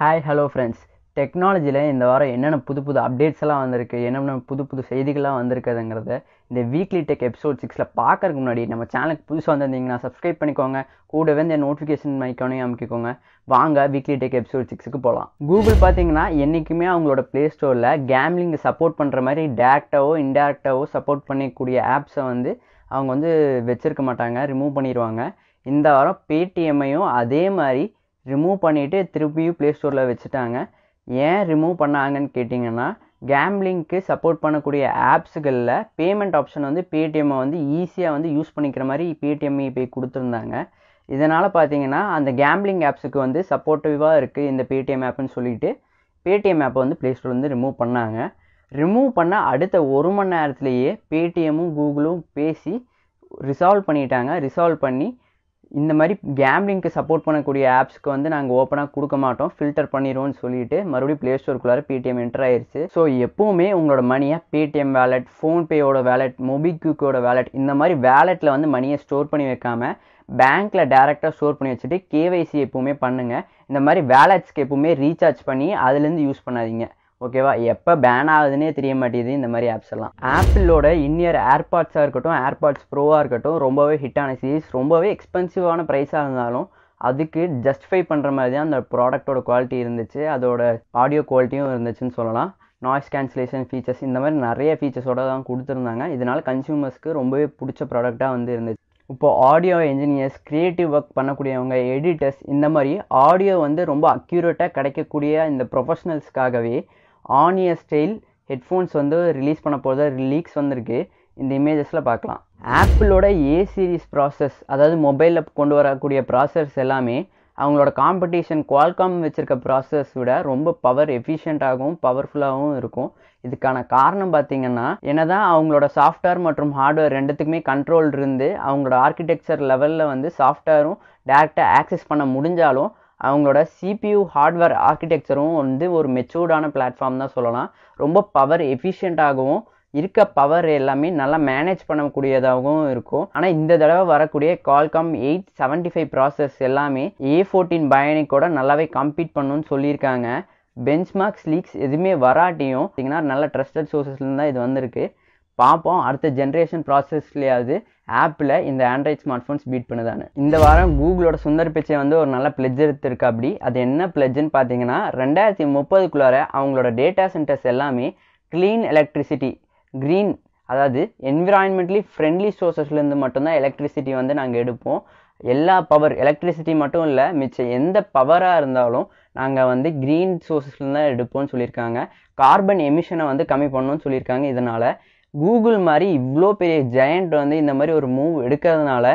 hi hello friends டெக்னாலஜியில் இந்த வாரம் என்னென்ன புது புது அப்டேட்ஸ் எல்லாம் வந்திருக்கு என்னென்ன புது புது செய்திகள்லாம் வந்திருக்குதுங்கிறத இந்த வீக்லி டெக் எபிசோட் சிக்ஸில் பார்க்கறதுக்கு முன்னாடி நம்ம சேனலுக்கு புதுசாக வந்திருந்தீங்கன்னா சப்ஸ்கிரைப் பண்ணிக்கோங்க கூடவே இந்த நோட்டிஃபிகேஷன் மைக்கானே அமைக்கிக்கோங்க வாங்க வீக்லி டெக் எபிசோட் சிக்ஸுக்கு போகலாம் கூகுள் பார்த்தீங்கன்னா என்றைக்குமே அவங்களோட ப்ளே ஸ்டோரில் கேம்லிங்கை சப்போர்ட் பண்ணுற மாதிரி டேரக்டாவோ இன்டேரக்டாவோ சப்போர்ட் பண்ணக்கூடிய ஆப்ஸை வந்து அவங்க வந்து வச்சுருக்க மாட்டாங்க ரிமூவ் பண்ணிடுவாங்க இந்த வாரம் பேடிஎம்மையும் அதே மாதிரி ரிமூவ் பண்ணிவிட்டு திருப்பியும் ப்ளே ஸ்டோரில் வச்சுட்டாங்க ஏன் ரிமூவ் பண்ணாங்கன்னு கேட்டிங்கன்னா கேம்லிங்க்கு சப்போர்ட் பண்ணக்கூடிய ஆப்ஸுகளில் பேமெண்ட் ஆப்ஷன் வந்து பேடிஎம்மை வந்து ஈஸியாக வந்து யூஸ் பண்ணிக்கிற மாதிரி பேடிஎம் போய் கொடுத்துருந்தாங்க இதனால் பார்த்தீங்கன்னா அந்த கேம்லிங் ஆப்ஸுக்கு வந்து சப்போர்ட்டிவாக இருக்குது இந்த பேடிஎம் ஆப்னு சொல்லிவிட்டு பேடிஎம் ஆப்பை வந்து ப்ளே ஸ்டோர் வந்து ரிமூவ் பண்ணாங்க ரிமூவ் பண்ண அடுத்த ஒரு மணி நேரத்துலேயே பேடிஎம்மும் கூகுளும் பேசி ரிசால்வ் பண்ணிட்டாங்க ரிசால்வ் பண்ணி இந்த மாதிரி கேம்லிங்க்கு சப்போர்ட் பண்ணக்கூடிய ஆப்ஸ்க்கு வந்து நாங்கள் ஓப்பனாக கொடுக்க மாட்டோம் ஃபில்டர் பண்ணிடுவோம்னு சொல்லிட்டு மறுபடியும் ப்ளே ஸ்டோருக்குள்ளார பேடிஎம் என்டர் ஆயிடுச்சு ஸோ எப்போவுமே உங்களோட மணியை பேடிஎம் வேலெட் ஃபோன்பேயோட வேலெட் மொபிக்யூக்கோட வேலெட் இந்த மாதிரி வேலெட்டில் வந்து மணியை ஸ்டோர் பண்ணி வைக்காமல் பேங்க்கில் டேரெக்டாக ஸ்டோர் பண்ணி வச்சுட்டு கேவைசி எப்போவுமே பண்ணுங்கள் இந்த மாதிரி வேலெட்ஸ்க்கு எப்போவுமே ரீசார்ஜ் பண்ணி அதுலேருந்து யூஸ் பண்ணாதீங்க ஓகேவா எப்போ பேன் ஆகுதுன்னே தெரிய மாட்டேங்குது இந்த மாதிரி ஆப்ஸ் எல்லாம் ஆப்பிளோட இன்னியர் ஏர்பாட்ஸாக இருக்கட்டும் ஏர்பாட்ஸ் ப்ரோவாக இருக்கட்டும் ரொம்பவே ஹிட்டான சீரீஸ் ரொம்பவே எக்ஸ்பென்சிவான ப்ரைஸாக இருந்தாலும் அதுக்கு ஜஸ்டிஃபை பண்ணுற மாதிரி தான் அந்த ப்ராடக்ட்டோட குவாலிட்டி இருந்துச்சு அதோட ஆடியோ குவாலிட்டியும் இருந்துச்சுன்னு சொல்லலாம் நாய்ஸ் கேன்சலேஷன் ஃபீச்சர்ஸ் இந்த மாதிரி நிறைய ஃபீச்சர்ஸோட தான் கொடுத்துருந்தாங்க இதனால் கன்சியூமர்ஸ்க்கு ரொம்பவே பிடிச்ச ப்ராடக்டாக வந்து இருந்துச்சு இப்போ ஆடியோ என்ஜினியர்ஸ் க்ரியேட்டிவ் ஒர்க் பண்ணக்கூடியவங்க எடிட்டர்ஸ் இந்த மாதிரி ஆடியோ வந்து ரொம்ப அக்யூரேட்டாக கிடைக்கக்கூடிய இந்த ப்ரொஃபஷனல்ஸ்க்காகவே ஆனிய ஸ்டைல் ஹெட்ஃபோன்ஸ் வந்து ரிலீஸ் பண்ண போகிறத லீக்ஸ் வந்திருக்கு இந்த இமேஜஸில் பார்க்கலாம் ஆப்பிளோட ஏ சீரிஸ் ப்ராசஸ் அதாவது மொபைலில் கொண்டு வரக்கூடிய ப்ராசஸ் எல்லாமே அவங்களோட காம்படிஷன் குவால்காம் வச்சுருக்க ப்ராசஸ் விட ரொம்ப பவர் எஃபிஷியண்ட்டாகவும் பவர்ஃபுல்லாகவும் இருக்கும் இதுக்கான காரணம் பார்த்தீங்கன்னா தான் அவங்களோட சாஃப்ட்வேர் மற்றும் ஹார்ட்வேர் ரெண்டுத்துக்குமே கண்ட்ரோல் இருந்து அவங்களோட ஆர்கிடெக்சர் லெவலில் வந்து சாஃப்ட்வேரும் டேரெக்டாக ஆக்சஸ் பண்ண முடிஞ்சாலும் அவங்களோட சிபியூ ஹார்ட்வேர் ஆர்கிடெக்சரும் வந்து ஒரு மெச்சூர்டான பிளாட்ஃபார்ம் தான் சொல்லலாம் ரொம்ப பவர் எஃபிஷியண்ட்டாகவும் இருக்க பவர் எல்லாமே நல்லா மேனேஜ் பண்ணக்கூடியதாகவும் இருக்கும் ஆனால் இந்த தடவை வரக்கூடிய Qualcomm eight seventy five process எல்லாமே ஏ ஃபோர்டீன் பயணிக்கோட நல்லாவே கம்ப்ளீட் பண்ணணும்னு சொல்லியிருக்காங்க மார்க்ஸ் லீக்ஸ் எதுவுமே வராட்டியும் பார்த்தீங்கன்னா நல்ல ட்ரஸ்டட் சோர்சஸ்லேருந்து தான் இது வந்திருக்கு பார்ப்போம் அடுத்த ஜென்ரேஷன் ப்ராசஸ்லேயாவது ஆப்பில் இந்த ஆண்ட்ராய்ட் ஸ்மார்ட் ஃபோன்ஸ் பீட் பண்ணுதானு இந்த வாரம் கூகுளோட சுந்தர் பிச்சை வந்து ஒரு நல்ல பிளெஜ் எடுத்துருக்கு அப்படி அது என்ன பிளெஜ்னு பார்த்தீங்கன்னா ரெண்டாயிரத்தி முப்பதுக்குள்ளார அவங்களோட டேட்டா சென்டர்ஸ் எல்லாமே க்ளீன் எலக்ட்ரிசிட்டி க்ரீன் அதாவது என்விரான்மெண்ட்லி ஃப்ரெண்ட்லி சோர்ஸஸ்லேருந்து மட்டும்தான் எலக்ட்ரிசிட்டி வந்து நாங்கள் எடுப்போம் எல்லா பவர் எலக்ட்ரிசிட்டி மட்டும் இல்லை மிச்சம் எந்த பவராக இருந்தாலும் நாங்கள் வந்து க்ரீன் சோர்ஸஸ்லேருந்து தான் எடுப்போம்னு சொல்லியிருக்காங்க கார்பன் எமிஷனை வந்து கம்மி பண்ணணும்னு சொல்லியிருக்காங்க இதனால் கூகுள் மாதிரி இவ்வளோ பெரிய ஜெயண்ட் வந்து இந்த மாதிரி ஒரு மூவ் எடுக்கிறதுனால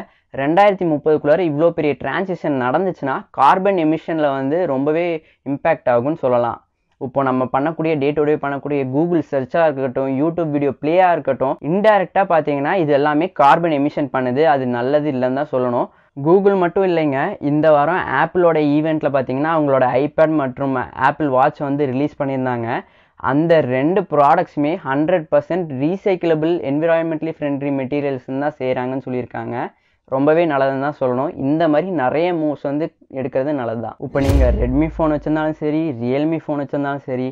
ரெண்டாயிரத்தி முப்பதுக்குள்ளார இவ்வளோ பெரிய டிரான்சிஷன் நடந்துச்சுன்னா கார்பன் எமிஷனில் வந்து ரொம்பவே இம்பேக்ட் ஆகும்னு சொல்லலாம் இப்போ நம்ம பண்ணக்கூடிய டே டு டே பண்ணக்கூடிய கூகுள் சர்ச்சாக இருக்கட்டும் யூடியூப் வீடியோ ப்ளேயாக இருக்கட்டும் இன்டைரக்டாக பார்த்தீங்கன்னா இது எல்லாமே கார்பன் எமிஷன் பண்ணுது அது நல்லது இல்லைன்னு தான் சொல்லணும் கூகுள் மட்டும் இல்லைங்க இந்த வாரம் ஆப்பிளோட ஈவெண்ட்டில் பார்த்தீங்கன்னா அவங்களோட ஐபேட் மற்றும் ஆப்பிள் வாட்ச் வந்து ரிலீஸ் பண்ணியிருந்தாங்க அந்த ரெண்டு ப்ராடக்ட்ஸுமே hundred percent recyclable environmentally friendly materials தான் செய்கிறாங்கன்னு சொல்லியிருக்காங்க ரொம்பவே நல்லதுன்னு தான் சொல்லணும் இந்த மாதிரி நிறைய மூவ்ஸ் வந்து எடுக்கிறது நல்லது தான் இப்போ நீங்கள் ரெட்மி ஃபோன் வச்சுருந்தாலும் சரி ரியல்மி ஃபோன் வச்சுருந்தாலும் சரி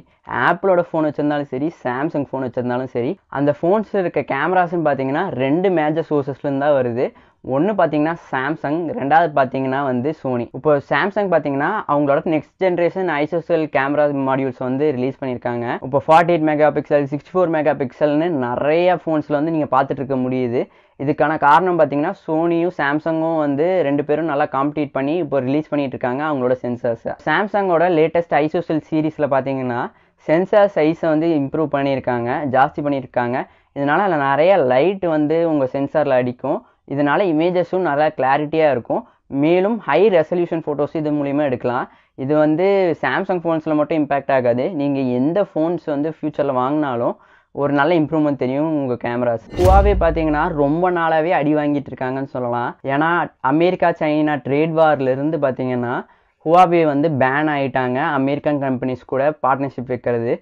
ஆப்பிளோட ஃபோன் வச்சுருந்தாலும் சரி சாம்சங் ஃபோன் வச்சுருந்தாலும் சரி அந்த ஃபோன்ஸில் இருக்க கேமராஸ்ன்னு பார்த்தீங்கன்னா ரெண்டு மேஜர் சோர்ஸஸ்லேருந்து தான் வருது ஒன்று பார்த்தீங்கன்னா சாம்சங் ரெண்டாவது பார்த்தீங்கன்னா வந்து சோனி இப்போ சாம்சங் பார்த்தீங்கன்னா அவங்களோட next generation ISOCELL camera modules வந்து ரிலீஸ் பண்ணியிருக்காங்க இப்போ forty eight mega pixel sixty four mega பிக்சல்னு நிறைய ஃபோன்ஸில் வந்து நீங்கள் பார்த்துட்டு இருக்க முடியுது இதுக்கான காரணம் பார்த்தீங்கன்னா சோனியும் சாம்சங்கும் வந்து ரெண்டு பேரும் நல்லா காம்படிட் பண்ணி இப்போ ரிலீஸ் பண்ணிட்டு இருக்காங்க அவங்களோட சென்சர்ஸ் சாம்சங்கோட லேட்டஸ்ட் ஐசோசல் சீரீஸில் பார்த்தீங்கன்னா சென்சார் சைஸை வந்து இம்ப்ரூவ் பண்ணியிருக்காங்க ஜாஸ்தி பண்ணியிருக்காங்க இதனால் அதில் நிறைய லைட் வந்து உங்கள் சென்சாரில் அடிக்கும் இதனால் இமேஜஸும் நல்லா கிளாரிட்டியாக இருக்கும் மேலும் ஹை ரெசல்யூஷன் ஃபோட்டோஸ் இது மூலிமா எடுக்கலாம் இது வந்து சாம்சங் ஃபோன்ஸில் மட்டும் இம்பேக்ட் ஆகாது நீங்கள் எந்த ஃபோன்ஸ் வந்து ஃப்யூச்சரில் வாங்கினாலும் ஒரு நல்ல இம்ப்ரூவ்மெண்ட் தெரியும் உங்கள் கேமராஸ் ஹுவாவே பார்த்தீங்கன்னா ரொம்ப நாளாகவே அடி வாங்கிட்டு இருக்காங்கன்னு சொல்லலாம் ஏன்னா அமெரிக்கா சைனா ட்ரேட் வார்லேருந்து பார்த்தீங்கன்னா ஹுவாவே வந்து பேன் ஆகிட்டாங்க அமெரிக்கன் கம்பெனிஸ் கூட பார்ட்னர்ஷிப் வைக்கிறது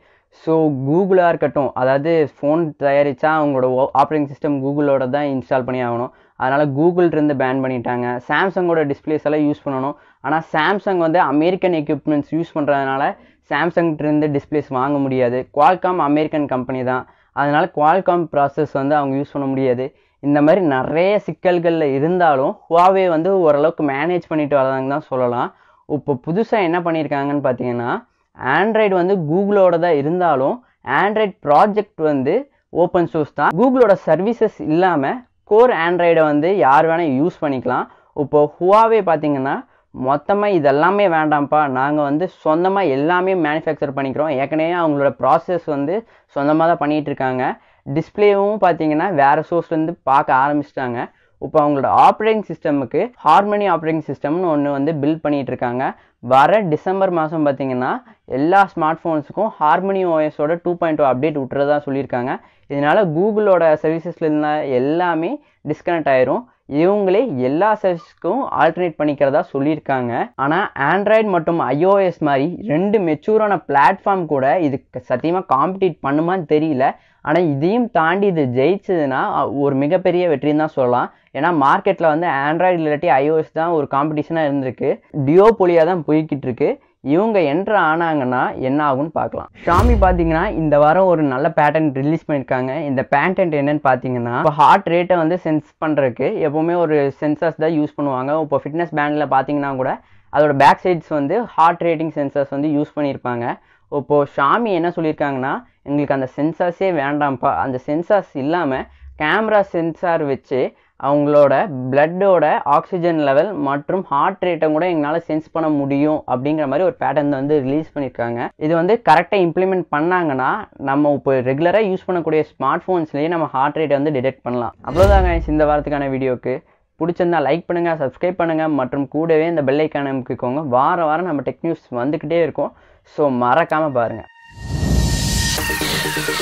ஸோ கூகுளாக இருக்கட்டும் அதாவது ஃபோன் தயாரித்தா அவங்களோட ஆப்ரேட்டிங் சிஸ்டம் கூகுளோட தான் இன்ஸ்டால் பண்ணி ஆகணும் அதனால் கூகுள்கிட்டருந்து பேன் பண்ணிட்டாங்க சாம்சங்கோட டிஸ்பிளேஸ் எல்லாம் யூஸ் பண்ணணும் ஆனால் சாம்சங் வந்து அமெரிக்கன் எக்யூப்மெண்ட்ஸ் யூஸ் பண்ணுறதுனால சாம்சங்கிட்டருந்து டிஸ்பிளேஸ் வாங்க முடியாது குவால்காம் அமெரிக்கன் கம்பெனி தான் அதனால் குவால்காம் ப்ராசஸ் வந்து அவங்க யூஸ் பண்ண முடியாது இந்த மாதிரி நிறைய சிக்கல்களில் இருந்தாலும் ஹுவாவே வந்து ஓரளவுக்கு மேனேஜ் பண்ணிட்டு வராங்க தான் சொல்லலாம் இப்போ புதுசாக என்ன பண்ணியிருக்காங்கன்னு பார்த்தீங்கன்னா ஆண்ட்ராய்டு வந்து கூகுளோட தான் இருந்தாலும் ஆண்ட்ராய்ட் ப்ராஜெக்ட் வந்து ஓப்பன் சோர்ஸ் தான் கூகுளோட சர்வீசஸ் இல்லாமல் கோர் ஆண்ட்ராய்டை வந்து யார் வேணால் யூஸ் பண்ணிக்கலாம் இப்போது ஹுவாவே பார்த்தீங்கன்னா மொத்தமாக இதெல்லாமே வேண்டாம்ப்பா நாங்கள் வந்து சொந்தமாக எல்லாமே மேனுஃபேக்சர் பண்ணிக்கிறோம் ஏற்கனவே அவங்களோட ப்ராசஸ் வந்து சொந்தமாக தான் பண்ணிகிட்ருக்காங்க டிஸ்பிளேவும் பார்த்தீங்கன்னா வேறு சோர்ஸ்லேருந்து பார்க்க ஆரம்பிச்சிட்டாங்க இப்போ அவங்களோட ஆப்ரேட்டிங் சிஸ்டமுக்கு ஹார்மனி ஆப்ரேட்டிங் சிஸ்டம்னு ஒன்று வந்து பில்ட் பண்ணிகிட்ருக்காங்க வர டிசம்பர் மாதம் பார்த்திங்கன்னா எல்லா ஸ்மார்ட் ஃபோன்ஸுக்கும் ஹார்மனி ஓஎஸோட டூ பாயிண்ட் டூ அப்டேட் விட்டுறதா சொல்லியிருக்காங்க இதனால் கூகுளோட சர்வீசஸில் இருந்த எல்லாமே டிஸ்கனெக்ட் ஆயிரும் இவங்களே எல்லா சர்வீஸ்க்கும் ஆல்டர்னேட் பண்ணிக்கிறதா சொல்லியிருக்காங்க ஆனால் ஆண்ட்ராய்டு மற்றும் ஐஓஎஸ் மாதிரி ரெண்டு மெச்சூரான பிளாட்ஃபார்ம் கூட இதுக்கு சத்தியமாக காம்படிட் பண்ணுமான்னு தெரியல ஆனால் இதையும் தாண்டி இது ஜெயிச்சதுன்னா ஒரு மிகப்பெரிய வெற்றின்னு தான் சொல்லலாம் ஏன்னா மார்க்கெட்டில் வந்து ஆண்ட்ராய்டு இல்லாட்டி ஐஓஎஸ் தான் ஒரு காம்படிஷனாக இருந்திருக்கு டியோ பொலியாக தான் போய் போய்கிட்டு இருக்கு இவங்க என்ட்ரு ஆனாங்கன்னா என்ன ஆகும்னு பார்க்கலாம் ஷாமி பார்த்தீங்கன்னா இந்த வாரம் ஒரு நல்ல பேட்டன் ரிலீஸ் பண்ணியிருக்காங்க இந்த பேட்டன் என்னன்னு பார்த்தீங்கன்னா இப்போ ஹார்ட் ரேட்டை வந்து சென்ஸ் பண்ணுறதுக்கு எப்போவுமே ஒரு சென்சர்ஸ் தான் யூஸ் பண்ணுவாங்க இப்போ ஃபிட்னஸ் பேண்டில் பார்த்தீங்கன்னா கூட அதோட பேக் சைட்ஸ் வந்து ஹார்ட் ரேட்டிங் சென்சர்ஸ் வந்து யூஸ் பண்ணியிருப்பாங்க இப்போது ஷாமி என்ன சொல்லியிருக்காங்கன்னா எங்களுக்கு அந்த சென்சார்ஸே வேண்டாம்ப்பா அந்த சென்சார்ஸ் இல்லாமல் கேமரா சென்சார் வச்சு அவங்களோட பிளட்டோட ஆக்சிஜன் லெவல் மற்றும் ஹார்ட் ரேட்டை கூட எங்களால் சென்ஸ் பண்ண முடியும் அப்படிங்கிற மாதிரி ஒரு பேட்டர்ன் வந்து ரிலீஸ் பண்ணியிருக்காங்க இது வந்து கரெக்டாக இம்ப்ளிமெண்ட் பண்ணாங்கன்னா நம்ம இப்போ ரெகுலராக யூஸ் பண்ணக்கூடிய ஸ்மார்ட் ஃபோன்ஸ்லேயே நம்ம ஹார்ட் ரேட்டை வந்து டிடெக்ட் பண்ணலாம் அவ்வளோதாங்க இந்த வாரத்துக்கான வீடியோக்கு பிடிச்சிருந்தா லைக் பண்ணுங்கள் சப்ஸ்கிரைப் பண்ணுங்கள் மற்றும் கூடவே இந்த பெல் ஐக்கான வார வாரம் நம்ம டெக் நியூஸ் வந்துக்கிட்டே இருக்கும் ஸோ மறக்காமல் பாருங்கள்